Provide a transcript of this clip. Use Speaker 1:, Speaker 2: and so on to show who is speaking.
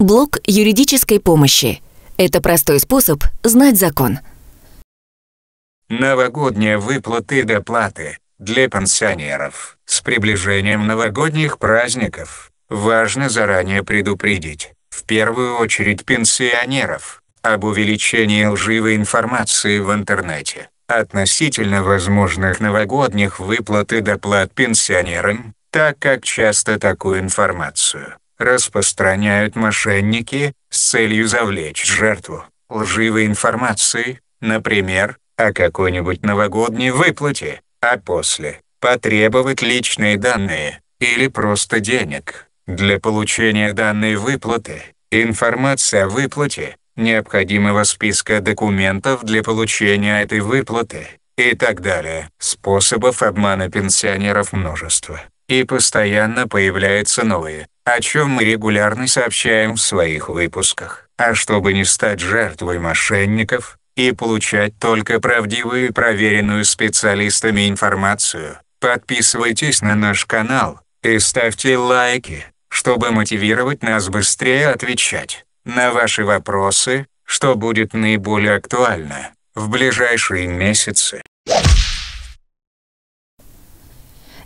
Speaker 1: Блок юридической помощи. Это простой способ знать закон.
Speaker 2: Новогодние выплаты и доплаты для пенсионеров. С приближением новогодних праздников важно заранее предупредить, в первую очередь пенсионеров, об увеличении лживой информации в интернете относительно возможных новогодних выплат и доплат пенсионерам, так как часто такую информацию распространяют мошенники с целью завлечь жертву лживой информацией, например, о какой-нибудь новогодней
Speaker 3: выплате,
Speaker 2: а после потребовать личные данные или просто денег. Для получения данной выплаты информация о
Speaker 3: выплате,
Speaker 2: необходимого списка документов для получения этой выплаты и так далее. Способов обмана пенсионеров множество и постоянно появляются новые, о чем мы регулярно сообщаем в своих выпусках. А чтобы не стать жертвой мошенников и получать только правдивую и проверенную специалистами информацию, подписывайтесь на наш канал и ставьте лайки, чтобы мотивировать нас быстрее отвечать на ваши вопросы, что будет наиболее актуально в ближайшие месяцы.